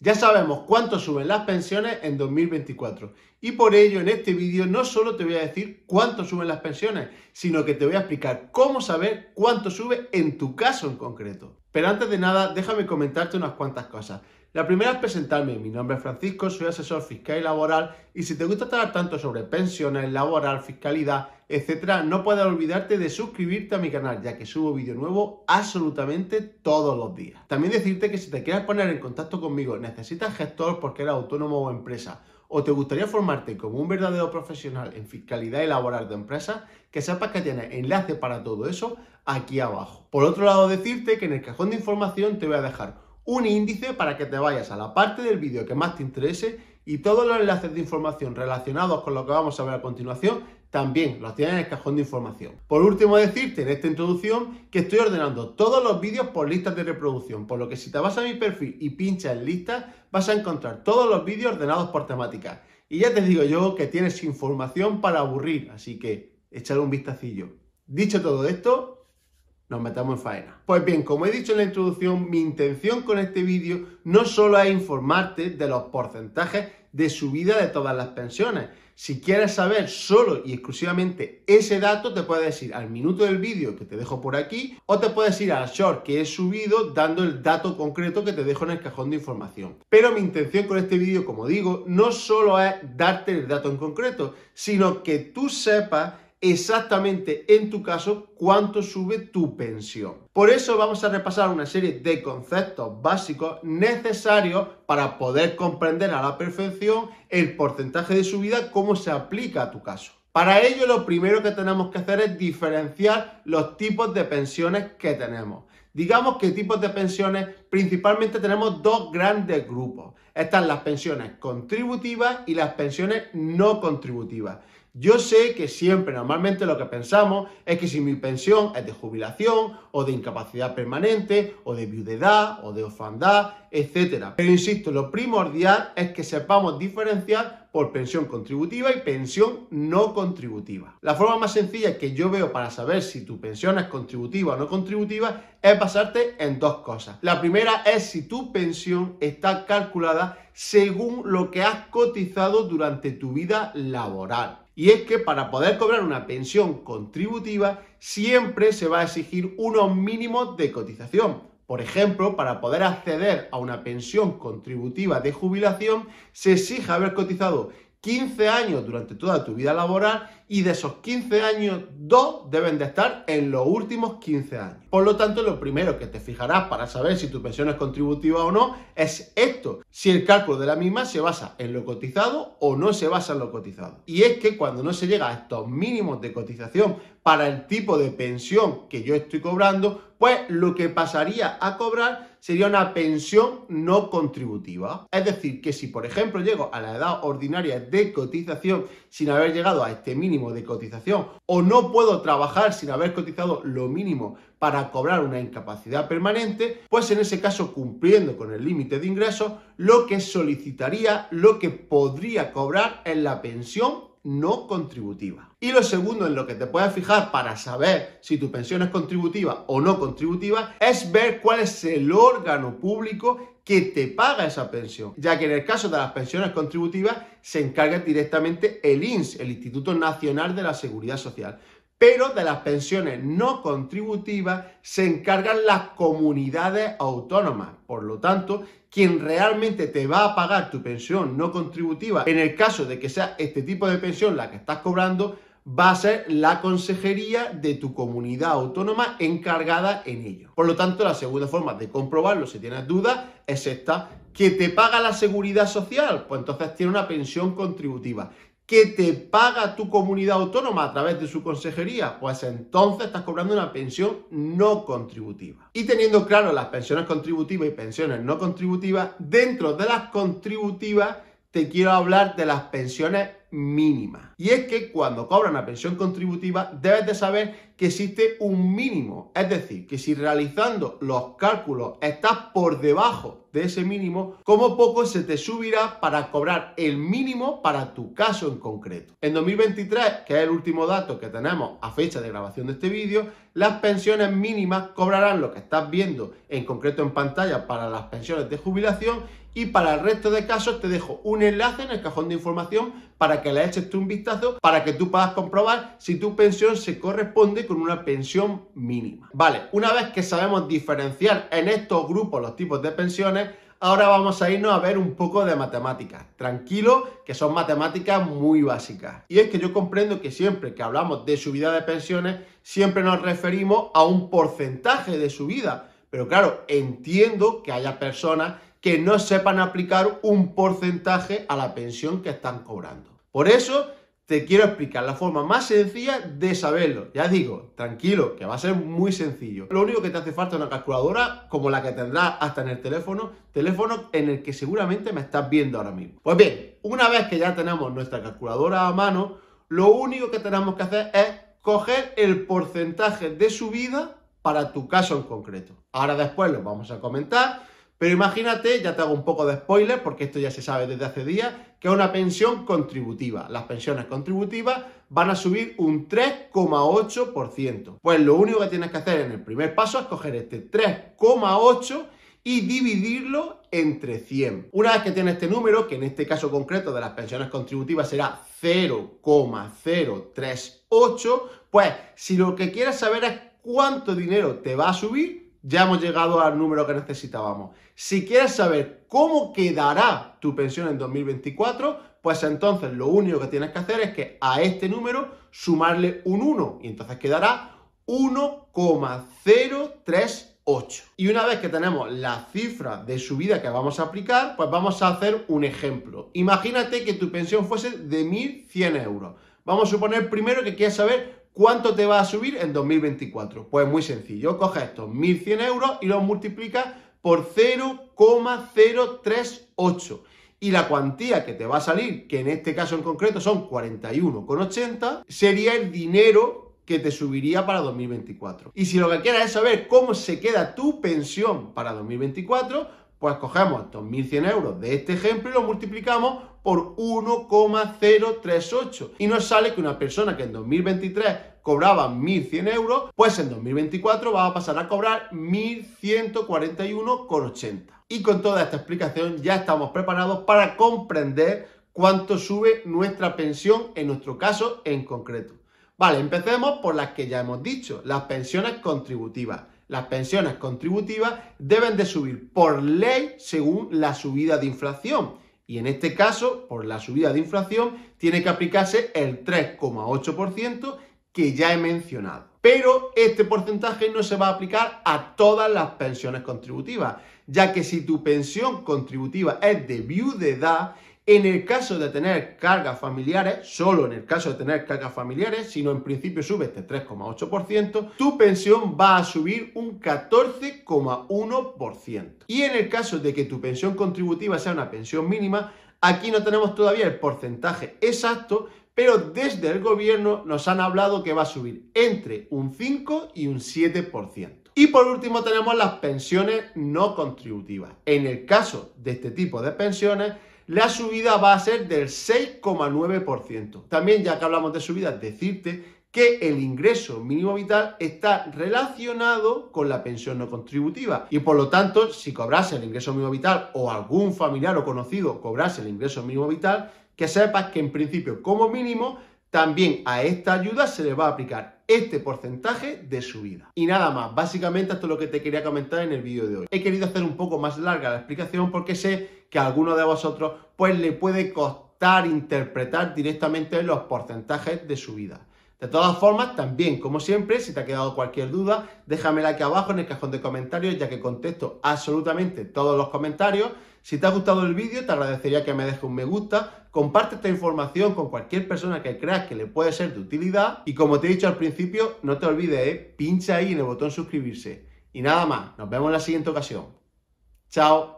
Ya sabemos cuánto suben las pensiones en 2024 y por ello en este vídeo no solo te voy a decir cuánto suben las pensiones, sino que te voy a explicar cómo saber cuánto sube en tu caso en concreto. Pero antes de nada, déjame comentarte unas cuantas cosas. La primera es presentarme. Mi nombre es Francisco, soy asesor fiscal y laboral y si te gusta tratar tanto sobre pensiones, laboral, fiscalidad, etc., no puedes olvidarte de suscribirte a mi canal ya que subo vídeo nuevo absolutamente todos los días. También decirte que si te quieres poner en contacto conmigo, necesitas gestor porque eres autónomo o empresa o te gustaría formarte como un verdadero profesional en fiscalidad y laboral de empresa, que sepas que tienes enlace para todo eso aquí abajo. Por otro lado, decirte que en el cajón de información te voy a dejar un índice para que te vayas a la parte del vídeo que más te interese y todos los enlaces de información relacionados con lo que vamos a ver a continuación también los tienes en el cajón de información. Por último, decirte en esta introducción que estoy ordenando todos los vídeos por listas de reproducción, por lo que si te vas a mi perfil y pinchas en listas, vas a encontrar todos los vídeos ordenados por temática. Y ya te digo yo que tienes información para aburrir, así que échale un vistacillo. Dicho todo esto, nos metamos en faena. Pues bien, como he dicho en la introducción, mi intención con este vídeo no solo es informarte de los porcentajes de subida de todas las pensiones. Si quieres saber solo y exclusivamente ese dato, te puedes ir al minuto del vídeo que te dejo por aquí o te puedes ir al short que he subido dando el dato concreto que te dejo en el cajón de información. Pero mi intención con este vídeo, como digo, no solo es darte el dato en concreto, sino que tú sepas exactamente en tu caso cuánto sube tu pensión. Por eso vamos a repasar una serie de conceptos básicos necesarios para poder comprender a la perfección el porcentaje de subida, cómo se aplica a tu caso. Para ello lo primero que tenemos que hacer es diferenciar los tipos de pensiones que tenemos. Digamos que tipos de pensiones principalmente tenemos dos grandes grupos. Están las pensiones contributivas y las pensiones no contributivas. Yo sé que siempre, normalmente lo que pensamos es que si mi pensión es de jubilación o de incapacidad permanente o de viudedad o de ofandad, etc. Pero insisto, lo primordial es que sepamos diferenciar por pensión contributiva y pensión no contributiva. La forma más sencilla que yo veo para saber si tu pensión es contributiva o no contributiva es basarte en dos cosas. La primera es si tu pensión está calculada según lo que has cotizado durante tu vida laboral. Y es que para poder cobrar una pensión contributiva siempre se va a exigir unos mínimos de cotización. Por ejemplo, para poder acceder a una pensión contributiva de jubilación se exige haber cotizado 15 años durante toda tu vida laboral y de esos 15 años, dos deben de estar en los últimos 15 años. Por lo tanto, lo primero que te fijarás para saber si tu pensión es contributiva o no es esto, si el cálculo de la misma se basa en lo cotizado o no se basa en lo cotizado. Y es que cuando no se llega a estos mínimos de cotización para el tipo de pensión que yo estoy cobrando, pues lo que pasaría a cobrar sería una pensión no contributiva. Es decir, que si por ejemplo llego a la edad ordinaria de cotización sin haber llegado a este mínimo de cotización o no puedo trabajar sin haber cotizado lo mínimo para cobrar una incapacidad permanente, pues en ese caso cumpliendo con el límite de ingresos, lo que solicitaría, lo que podría cobrar es la pensión no contributiva. Y lo segundo en lo que te puedes fijar para saber si tu pensión es contributiva o no contributiva es ver cuál es el órgano público que te paga esa pensión, ya que en el caso de las pensiones contributivas se encarga directamente el INS, el Instituto Nacional de la Seguridad Social. Pero de las pensiones no contributivas se encargan las comunidades autónomas. Por lo tanto, quien realmente te va a pagar tu pensión no contributiva, en el caso de que sea este tipo de pensión la que estás cobrando, va a ser la consejería de tu comunidad autónoma encargada en ello. Por lo tanto, la segunda forma de comprobarlo, si tienes dudas, es esta, que te paga la seguridad social, pues entonces tiene una pensión contributiva que te paga tu comunidad autónoma a través de su consejería, pues entonces estás cobrando una pensión no contributiva. Y teniendo claro las pensiones contributivas y pensiones no contributivas, dentro de las contributivas te quiero hablar de las pensiones mínima. Y es que cuando cobras una pensión contributiva debes de saber que existe un mínimo. Es decir, que si realizando los cálculos estás por debajo de ese mínimo, como poco se te subirá para cobrar el mínimo para tu caso en concreto. En 2023, que es el último dato que tenemos a fecha de grabación de este vídeo, las pensiones mínimas cobrarán lo que estás viendo en concreto en pantalla para las pensiones de jubilación y para el resto de casos te dejo un enlace en el cajón de información para que le eches tú un vistazo para que tú puedas comprobar si tu pensión se corresponde con una pensión mínima. Vale, una vez que sabemos diferenciar en estos grupos los tipos de pensiones, ahora vamos a irnos a ver un poco de matemáticas. Tranquilo, que son matemáticas muy básicas. Y es que yo comprendo que siempre que hablamos de subida de pensiones, siempre nos referimos a un porcentaje de subida. Pero claro, entiendo que haya personas que no sepan aplicar un porcentaje a la pensión que están cobrando. Por eso te quiero explicar la forma más sencilla de saberlo. Ya digo, tranquilo, que va a ser muy sencillo. Lo único que te hace falta es una calculadora como la que tendrás hasta en el teléfono, teléfono en el que seguramente me estás viendo ahora mismo. Pues bien, una vez que ya tenemos nuestra calculadora a mano, lo único que tenemos que hacer es coger el porcentaje de subida para tu caso en concreto. Ahora después lo vamos a comentar pero imagínate, ya te hago un poco de spoiler, porque esto ya se sabe desde hace días, que es una pensión contributiva. Las pensiones contributivas van a subir un 3,8%. Pues lo único que tienes que hacer en el primer paso es coger este 3,8% y dividirlo entre 100. Una vez que tienes este número, que en este caso concreto de las pensiones contributivas será 0,038, pues si lo que quieres saber es cuánto dinero te va a subir, ya hemos llegado al número que necesitábamos. Si quieres saber cómo quedará tu pensión en 2024, pues entonces lo único que tienes que hacer es que a este número sumarle un 1 y entonces quedará 1,038. Y una vez que tenemos la cifra de subida que vamos a aplicar, pues vamos a hacer un ejemplo. Imagínate que tu pensión fuese de 1.100 euros. Vamos a suponer primero que quieres saber ¿Cuánto te va a subir en 2024? Pues muy sencillo, Coge estos 1.100 euros y los multiplicas por 0,038. Y la cuantía que te va a salir, que en este caso en concreto son 41,80, sería el dinero que te subiría para 2024. Y si lo que quieras es saber cómo se queda tu pensión para 2024, pues cogemos estos euros de este ejemplo y lo multiplicamos por 1,038. Y nos sale que una persona que en 2023 cobraba 1.100 euros, pues en 2024 va a pasar a cobrar 1.141,80. Y con toda esta explicación ya estamos preparados para comprender cuánto sube nuestra pensión en nuestro caso en concreto. Vale, empecemos por las que ya hemos dicho, las pensiones contributivas las pensiones contributivas deben de subir por ley según la subida de inflación. Y en este caso, por la subida de inflación, tiene que aplicarse el 3,8% que ya he mencionado. Pero este porcentaje no se va a aplicar a todas las pensiones contributivas, ya que si tu pensión contributiva es de viudedad, en el caso de tener cargas familiares, solo en el caso de tener cargas familiares, sino en principio sube este 3,8%, tu pensión va a subir un 14,1%. Y en el caso de que tu pensión contributiva sea una pensión mínima, aquí no tenemos todavía el porcentaje exacto, pero desde el gobierno nos han hablado que va a subir entre un 5 y un 7%. Y por último tenemos las pensiones no contributivas. En el caso de este tipo de pensiones, la subida va a ser del 6,9%. También, ya que hablamos de subidas, decirte que el ingreso mínimo vital está relacionado con la pensión no contributiva y por lo tanto si cobras el ingreso mínimo vital o algún familiar o conocido cobras el ingreso mínimo vital que sepas que en principio como mínimo también a esta ayuda se le va a aplicar este porcentaje de subida. Y nada más, básicamente esto es lo que te quería comentar en el vídeo de hoy. He querido hacer un poco más larga la explicación porque sé que algunos de vosotros pues le puede costar interpretar directamente los porcentajes de su vida. De todas formas, también, como siempre, si te ha quedado cualquier duda, déjamela aquí abajo en el cajón de comentarios, ya que contesto absolutamente todos los comentarios. Si te ha gustado el vídeo, te agradecería que me dejes un me gusta, comparte esta información con cualquier persona que creas que le puede ser de utilidad y como te he dicho al principio, no te olvides, ¿eh? pincha ahí en el botón suscribirse. Y nada más, nos vemos en la siguiente ocasión. Chao.